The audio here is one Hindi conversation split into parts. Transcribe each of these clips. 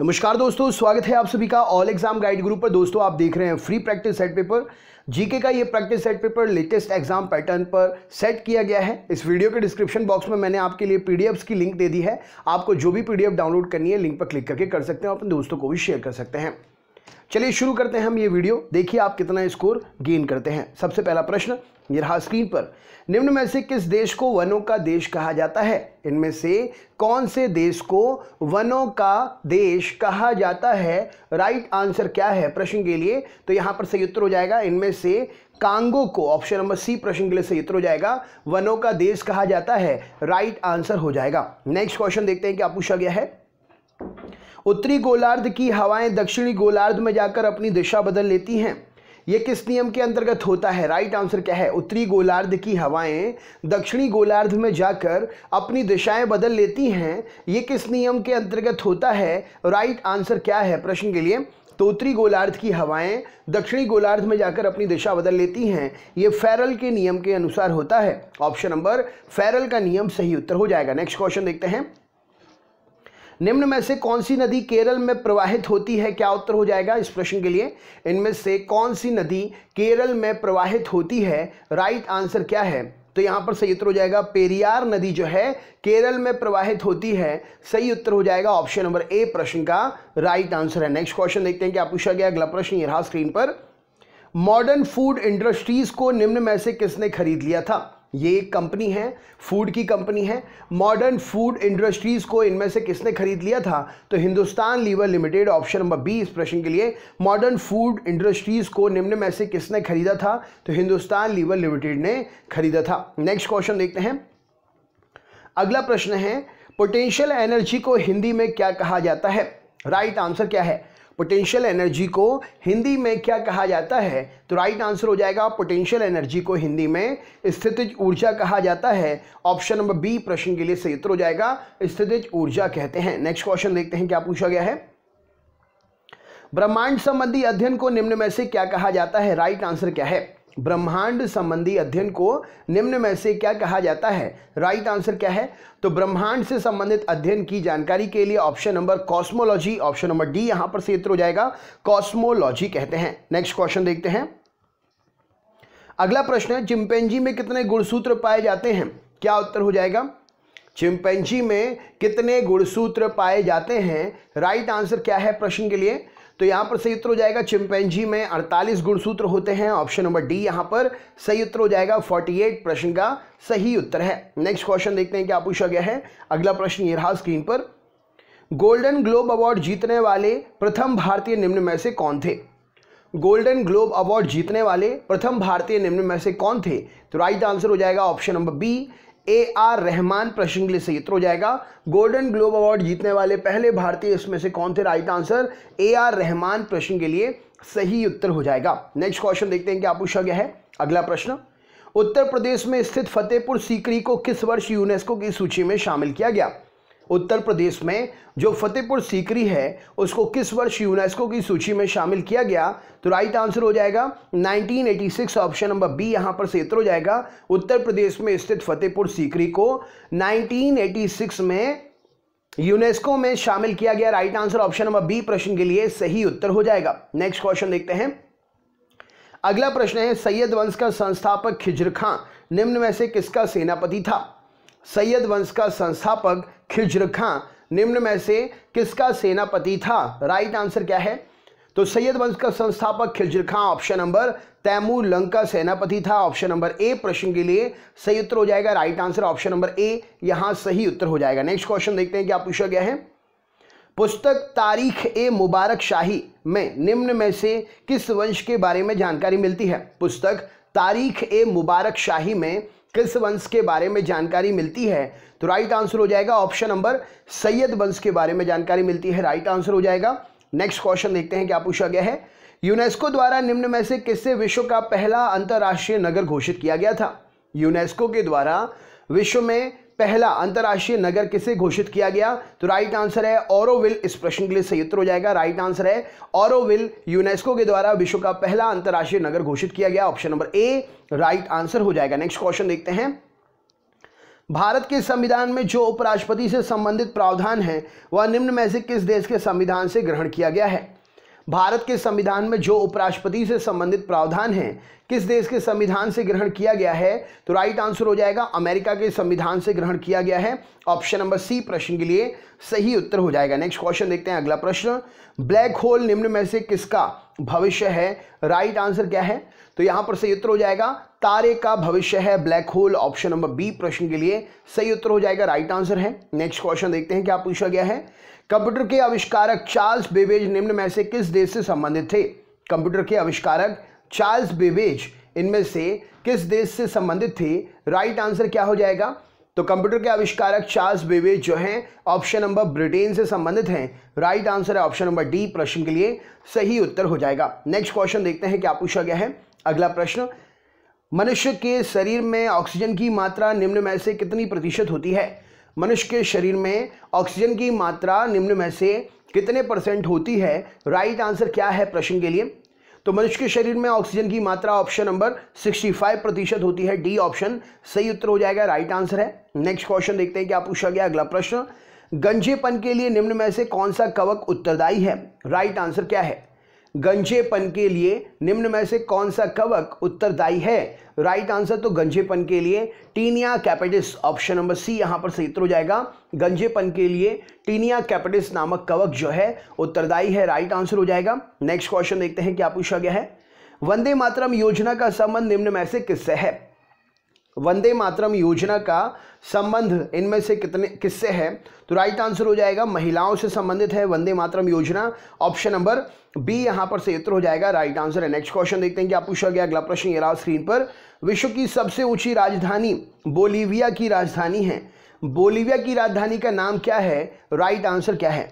नमस्कार दोस्तों स्वागत है आप सभी का ऑल एग्जाम गाइड ग्रुप पर दोस्तों आप देख रहे हैं free practice set paper GK का ये practice set paper latest exam pattern पर सेट किया गया है इस वीडियो के डिस्क्रिप्शन बॉक्स में मैंने आपके लिए पीडीएफ्स की लिंक दे दी है आपको जो भी पीडीएफ डाउनलोड करनी है लिंक पर क्लिक करके कर सकते हैं और अपने दोस्तों को भी शेयर कर सकते हैं चलिए शुरू करते हैं हम ये वीडियो देखिए आप कितना स्कोर गेन करते हैं सबसे पहला प्रश्न ये रहा स्क्रीन पर निम्न में से किस देश को वनों का देश कहा जाता है इनमें से कौन से देश को वनों का देश कहा जाता है राइट आंसर क्या है प्रश्न के लिए तो यहां पर सही उत्तर हो जाएगा इनमें से कांगो को ऑप्शन नंबर सी प्रश्न के लिए सही उत्तर हो जाएगा वनों का देश कहा जाता है राइट आंसर हो जाएगा नेक्स्ट क्वेश्चन देखते हैं क्या पूछा गया है उत्तरी गोलार्ध की हवाएं दक्षिणी गोलार्ध में जाकर अपनी दिशा बदल लेती हैं ये किस नियम के अंतर्गत होता है राइट आंसर क्या है उत्तरी गोलार्ध की हवाएं दक्षिणी गोलार्ध में जाकर अपनी दिशाएं बदल लेती हैं ये किस नियम के अंतर्गत होता है राइट आंसर क्या है प्रश्न के लिए तो उत्तरी गोलार्ध की हवाएं दक्षिणी गोलार्ध में जाकर अपनी दिशा बदल लेती हैं ये फेरल के नियम के अनुसार होता है ऑप्शन नंबर फेरल का नियम सही उत्तर हो जाएगा नेक्स्ट क्वेश्चन देखते हैं निम्न में से कौन सी नदी केरल में प्रवाहित होती है क्या उत्तर हो जाएगा इस प्रश्न के लिए इनमें से कौन सी नदी केरल में प्रवाहित होती है राइट आंसर क्या है तो यहां पर सही उत्तर हो जाएगा पेरियार नदी जो है केरल में प्रवाहित होती है सही उत्तर हो जाएगा ऑप्शन नंबर ए प्रश्न का राइट आंसर है नेक्स्ट क्वेश्चन देखते हैं क्या पूछा गया अगला प्रश्न ये रहा स्क्रीन पर मॉडर्न फूड इंडस्ट्रीज को निम्न में से किसने खरीद लिया था ये एक कंपनी है फूड की कंपनी है मॉडर्न फूड इंडस्ट्रीज़ को इनमें से किसने खरीद लिया था तो Hindustan lever limited option number B इस प्रश्न के लिए मॉडर्न फूड इंडस्ट्रीज़ को निम्न में से किसने खरीदा था तो हिंदुस्तान लीवर लिमिटेड ने खरीदा था नेक्स्ट क्वेश्चन देखते हैं अगला प्रश्न है पोटेंशियल एनर्जी को हिंदी में क्या कहा जाता है राइट right आंसर क्या है पोटेंशियल एनर्जी को हिंदी में क्या कहा जाता है तो राइट आंसर हो जाएगा पोटेंशियल एनर्जी को हिंदी में स्थितिज ऊर्जा कहा जाता है ऑप्शन नंबर बी प्रश्न के लिए सही उत्तर हो जाएगा स्थितिज ऊर्जा कहते हैं नेक्स्ट क्वेश्चन देखते हैं क्या पूछा गया है ब्रह्मांड संबंधी अध्ययन को निम्न में से क्या कहा जाता है राइट आंसर क्या है ब्रह्मांड संबंधी अध्ययन को निम्न में से क्या कहा जाता है राइट right आंसर क्या है तो ब्रह्मांड से संबंधित अध्ययन की जानकारी के लिए option number cosmology option number D यहां पर क्षेत्र हो जाएगा कॉस्मोलॉजी कहते हैं नेक्स्ट क्वेश्चन देखते हैं अगला प्रश्न है चिंपेंजी में कितने गुणसूत्र पाए जाते हैं क्या उत्तर हो जाएगा चिंपेंजी में कितने गुणसूत्र पाए जाते हैं राइट आंसर क्या है प्रश्न के लिए तो यहां पर सही उत्तर हो जाएगा चिंपेंजी में अड़तालीस गुणसूत्र होते हैं ऑप्शन नंबर डी यहां पर सही उत्तर हो जाएगा 48 प्रश्न का सही उत्तर है नेक्स्ट क्वेश्चन देखते हैं क्या पूछा गया है अगला प्रश्न ये रहा स्क्रीन पर गोल्डन ग्लोब अवार्ड जीतने वाले प्रथम भारतीय निम्न में से कौन थे गोल्डन ग्लोब अवार्ड जीतने वाले प्रथम भारतीय निम्न में से कौन थे तो राइट आंसर हो जाएगा option number B A R Rahman प्रश्न के लिए हो जाएगा गोल्डन ग्लोब अवार्ड जीतने वाले पहले भारतीय इसमें से कौन थे right answer A R Rahman प्रश्न के लिए सही उत्तर हो जाएगा नेक्स्ट क्वेश्चन देखते हैं क्या पूछा गया है अगला प्रश्न उत्तर प्रदेश में स्थित फतेहपुर सीकरी को किस वर्ष यूनेस्को की सूची में शामिल किया गया उत्तर प्रदेश में जो फतेहपुर सीकरी है उसको किस वर्ष यूनेस्को की सूची में शामिल किया गया तो राइट आंसर हो जाएगा 1986 ऑप्शन नंबर बी यहां पर क्षेत्र हो जाएगा उत्तर प्रदेश में स्थित फतेहपुर सीकरी को 1986 में यूनेस्को में शामिल किया गया right answer option number B प्रश्न के लिए सही उत्तर हो जाएगा नेक्स्ट क्वेश्चन देखते हैं अगला प्रश्न है सैयद वंश का संस्थापक खिजर खां निम्न में से किसका सेनापति था सैयद वंश का संस्थापक खिजर खां निम्न में से किसका सेनापति था राइट आंसर क्या है तो सैयद वंश का संस्थापक खिलजर खां ऑप्शन नंबर तैमूर लंग का सेनापति था ऑप्शन नंबर ए प्रश्न के लिए सही उत्तर हो जाएगा right answer option number A यहां सही उत्तर हो जाएगा नेक्स्ट क्वेश्चन देखते हैं क्या पूछा गया है पुस्तक तारीख ए मुबारक शाही में निम्न में से किस वंश के बारे में जानकारी मिलती है पुस्तक तारीख ए मुबारक शाही में किस वंश के बारे में जानकारी मिलती है तो राइट आंसर हो जाएगा ऑप्शन नंबर सैयद वंश के बारे में जानकारी मिलती है राइट आंसर हो जाएगा नेक्स्ट क्वेश्चन देखते हैं क्या पूछा गया है यूनेस्को द्वारा निम्न में से किससे विश्व का पहला अंतर्राष्ट्रीय नगर घोषित किया गया था यूनेस्को के द्वारा विश्व में पहला अंतर्राष्ट्रीय नगर किसे घोषित किया गया तो राइट आंसर है ओरोविल इस प्रश्न के लिए सही उत्तर हो जाएगा राइट आंसर है ओरोविल यूनेस्को के द्वारा विश्व का पहला अंतर्राष्ट्रीय नगर घोषित किया गया option number A right answer हो जाएगा नेक्स्ट क्वेश्चन देखते हैं भारत के संविधान में जो उपराष्ट्रपति से संबंधित प्रावधान है वह निम्न में से किस देश के संविधान से ग्रहण किया गया है भारत के संविधान में जो उपराष्ट्रपति से संबंधित प्रावधान है किस देश के संविधान से ग्रहण किया गया है तो राइट आंसर हो जाएगा अमेरिका के संविधान से ग्रहण किया गया है ऑप्शन नंबर सी प्रश्न के लिए सही उत्तर हो जाएगा नेक्स्ट क्वेश्चन देखते हैं अगला प्रश्न ब्लैक होल निम्न में से किसका भविष्य है राइट आंसर क्या है तो यहां पर सही उत्तर हो जाएगा तारे का भविष्य है black hole option number B प्रश्न के लिए सही उत्तर हो जाएगा राइट आंसर है नेक्स्ट क्वेश्चन देखते हैं क्या पूछा गया है कंप्यूटर के आविष्कारक चार्ल्स बेबेज निम्न में से किस देश से संबंधित थे कंप्यूटर के आविष्कारक चार्ल्स बेबेज इनमें से किस देश से संबंधित थे राइट आंसर क्या हो जाएगा तो कंप्यूटर के आविष्कारक चार्ल्स बेबेज जो हैं ऑप्शन नंबर ब्रिटेन से संबंधित हैं राइट आंसर है ऑप्शन नंबर डी प्रश्न के लिए सही उत्तर हो जाएगा नेक्स्ट क्वेश्चन देखते हैं क्या पूछा गया है अगला प्रश्न मनुष्य के शरीर में ऑक्सीजन की मात्रा निम्न में से कितनी प्रतिशत होती है मनुष्य के शरीर में ऑक्सीजन की मात्रा निम्न में से कितने परसेंट होती है राइट right आंसर क्या है प्रश्न के लिए तो मनुष्य के शरीर में ऑक्सीजन की मात्रा ऑप्शन नंबर 65 प्रतिशत होती है डी ऑप्शन सही उत्तर हो जाएगा राइट आंसर है नेक्स्ट क्वेश्चन देखते हैं क्या पूछा गया अगला प्रश्न गंजेपन के लिए निम्न में से कौन सा कवक उत्तरदायी है राइट आंसर क्या है गंजेपन के लिए निम्न में से कौन सा कवक उत्तरदायी है राइट right आंसर तो गंजेपन के लिए tinea capitis option number C यहां पर सही उत्तर हो जाएगा गंजेपन के लिए टीनिया कैपेटिस नामक कवक जो है उत्तरदायी है राइट right आंसर हो जाएगा नेक्स्ट क्वेश्चन देखते हैं क्या पूछा गया है वंदे मातरम योजना का संबंध निम्न में से किससे है वंदे मातरम योजना का संबंध इनमें से कितने किससे है तो राइट आंसर हो जाएगा महिलाओं से संबंधित है वंदे मातरम योजना ऑप्शन नंबर बी यहां पर से उत्तर हो जाएगा राइट आंसर है नेक्स्ट क्वेश्चन देखते हैं क्या पूछा गया अगला प्रश्न ये रहा स्क्रीन पर विश्व की सबसे ऊंची राजधानी बोलीविया की राजधानी है बोलीविया की राजधानी का नाम क्या है राइट आंसर क्या है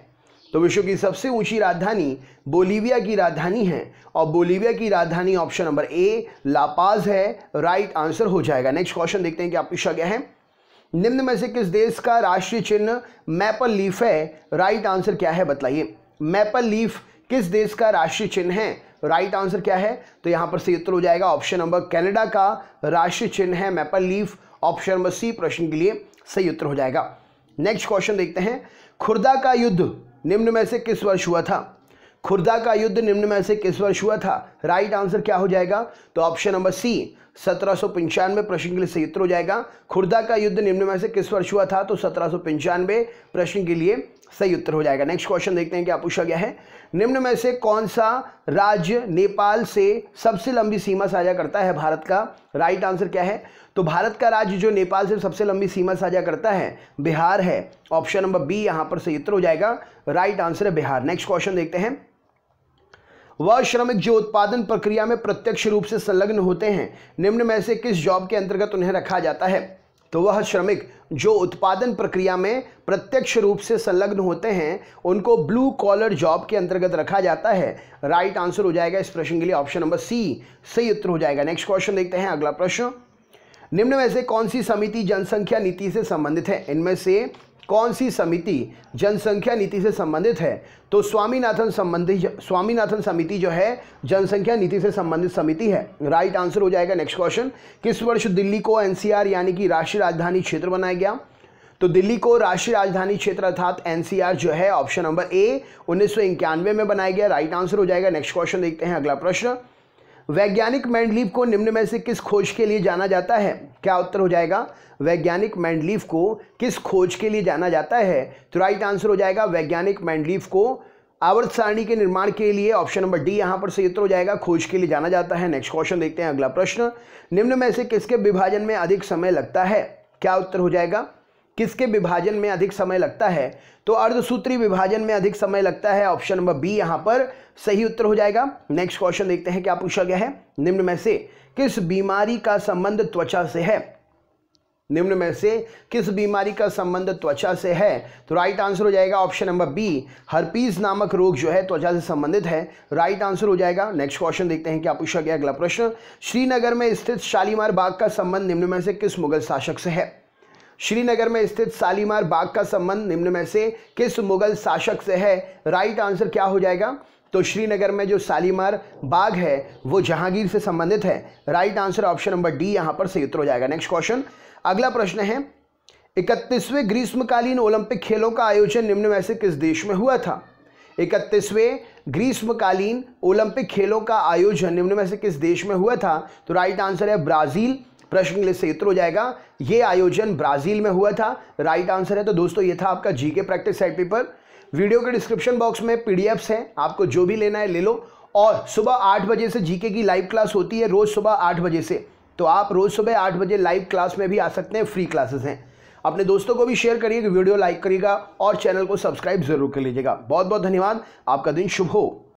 तो विश्व की सबसे ऊंची राजधानी बोलीविया की राजधानी है और बोलीविया की राजधानी ऑप्शन नंबर ए लापाज है राइट आंसर हो जाएगा नेक्स्ट क्वेश्चन देखते हैं कि आप पूछा गया है निम्न में से किस देश का राष्ट्रीय चिन्ह मैपल लीफ है राइट आंसर क्या है बताइए मैपल लीफ किस देश का राष्ट्रीय चिन्ह है राइट right आंसर क्या है तो यहां पर सही उत्तर हो जाएगा ऑप्शन नंबर कनाडा का राष्ट्रीय चिन्ह है maple leaf option number C प्रश्न के लिए सही उत्तर हो जाएगा नेक्स्ट क्वेश्चन देखते हैं खुर्दा का युद्ध निम्न में से किस वर्ष हुआ था खुर्दा का युद्ध निम्न में से किस वर्ष हुआ था राइट right आंसर क्या हो जाएगा तो ऑप्शन नंबर सी सत्रह प्रश्न के लिए सही उत्तर हो जाएगा खुर्दा का युद्ध निम्न में से किस वर्ष हुआ था तो सत्रह प्रश्न के लिए सही उत्तर हो जाएगा नेक्स्ट क्वेश्चन देखते हैं क्या पूछा गया है निम्न में से कौन सा राज्य नेपाल से सबसे लंबी सीमा साझा करता है भारत का राइट right आंसर क्या है तो भारत का राज्य जो नेपाल से सबसे लंबी सीमा साझा करता है बिहार है ऑप्शन नंबर बी यहां पर सही उत्तर हो जाएगा राइट right आंसर है बिहार नेक्स्ट क्वेश्चन देखते हैं वह श्रमिक जो उत्पादन प्रक्रिया में प्रत्यक्ष रूप से संलग्न होते हैं निम्न में से किस जॉब के अंतर्गत उन्हें रखा जाता है तो वह श्रमिक जो उत्पादन प्रक्रिया में प्रत्यक्ष रूप से संलग्न होते हैं उनको ब्लू कॉलर जॉब के अंतर्गत रखा जाता है राइट आंसर हो जाएगा इस प्रश्न के लिए ऑप्शन नंबर सी सही उत्तर हो जाएगा नेक्स्ट क्वेश्चन देखते हैं अगला प्रश्न निम्न में से कौन सी समिति जनसंख्या नीति से संबंधित है इनमें से कौन सी समिति जनसंख्या नीति से संबंधित है तो स्वामीनाथन संबंधी स्वामीनाथन समिति जो है जनसंख्या नीति से संबंधित समिति है राइट आंसर हो जाएगा नेक्स्ट क्वेश्चन किस वर्ष दिल्ली को एनसीआर यानी कि राष्ट्रीय राजधानी क्षेत्र बनाया गया तो दिल्ली को राष्ट्रीय राजधानी क्षेत्र अर्थात एनसीआर जो है ऑप्शन नंबर ए उन्नीस में बनाया गया राइट आंसर हो जाएगा नेक्स्ट क्वेश्चन देखते हैं अगला प्रश्न वैज्ञानिक मैंडलीव को निम्न में से किस खोज के लिए जाना जाता है क्या उत्तर हो जाएगा वैज्ञानिक मैंडलीव को किस खोज के लिए जाना जाता है तो राइट आंसर हो जाएगा वैज्ञानिक मैंडलीव को आवर्त सारणी के निर्माण के लिए ऑप्शन नंबर डी यहां पर सही उत्तर हो जाएगा खोज के लिए जाना जाता है नेक्स्ट क्वेश्चन देखते हैं अगला प्रश्न निम्न में से किसके विभाजन में अधिक समय लगता है क्या उत्तर हो जाएगा किसके विभाजन में अधिक समय लगता है तो अर्धसूत्री विभाजन में अधिक समय लगता है ऑप्शन नंबर बी यहां पर सही उत्तर हो जाएगा नेक्स्ट क्वेश्चन देखते हैं क्या पूछा गया है निम्न में से किस बीमारी का संबंध त्वचा से है निम्न में से किस बीमारी का संबंध त्वचा से है तो राइट आंसर हो जाएगा ऑप्शन नंबर बी हरपीज नामक रोग जो है त्वचा से संबंधित है राइट आंसर हो जाएगा नेक्स्ट क्वेश्चन देखते हैं क्या पूछा गया अगला प्रश्न श्रीनगर में स्थित शालीमार बाग का संबंध निम्न में से किस मुगल शासक से है श्रीनगर में स्थित सालीमार बाग का संबंध निम्न में से किस मुगल शासक से है राइट आंसर क्या हो जाएगा तो श्रीनगर में जो सालीमार बाग है वो जहांगीर से संबंधित है right answer option number D यहां पर सही उत्तर हो जाएगा नेक्स्ट क्वेश्चन अगला प्रश्न है इकतीसवें ग्रीष्मकालीन ओलंपिक खेलों का आयोजन निम्न में से किस देश में हुआ था इकतीसवें ग्रीष्मकालीन ओलंपिक खेलों का आयोजन निम्न में से किस देश में हुआ था तो राइट आंसर है ब्राजील प्रश्न लिस्ट से उत्तर हो जाएगा ये आयोजन ब्राजील में हुआ था राइट आंसर है तो दोस्तों ये था आपका GK practice set paper video के डिस्क्रिप्शन बॉक्स में पीडीएफ्स हैं आपको जो भी लेना है ले लो और सुबह आठ बजे से जीके की लाइव क्लास होती है रोज़ सुबह आठ बजे से तो आप रोज़ सुबह आठ बजे लाइव क्लास में भी आ सकते हैं फ्री क्लासेस हैं अपने दोस्तों को भी शेयर करिएगा वीडियो लाइक करिएगा और चैनल को सब्सक्राइब जरूर कर लीजिएगा बहुत बहुत धन्यवाद आपका दिन शुभ हो